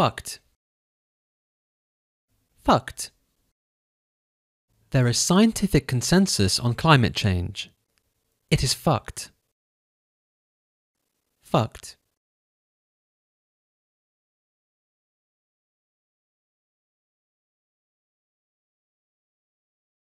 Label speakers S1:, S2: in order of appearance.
S1: fucked. Fucked.
S2: There is scientific consensus on climate change. It is fucked.
S1: Fucked.